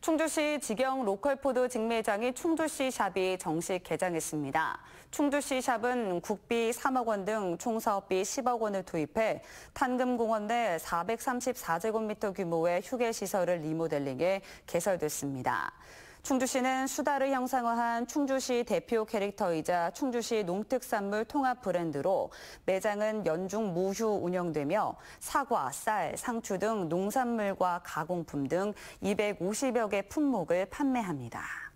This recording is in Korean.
충주시 직영 로컬푸드 직매장이 충주시 샵이 정식 개장했습니다. 충주시 샵은 국비 3억 원 등 총사업비 10억 원을 투입해 탄금공원 내 434제곱미터 규모의 휴게시설을 리모델링해 개설됐습니다. 충주시는 수다를 형상화한 충주시 대표 캐릭터이자 충주시 농특산물 통합 브랜드로 매장은 연중 무휴 운영되며 사과, 쌀, 상추 등 농산물과 가공품 등 250여 개 품목을 판매합니다.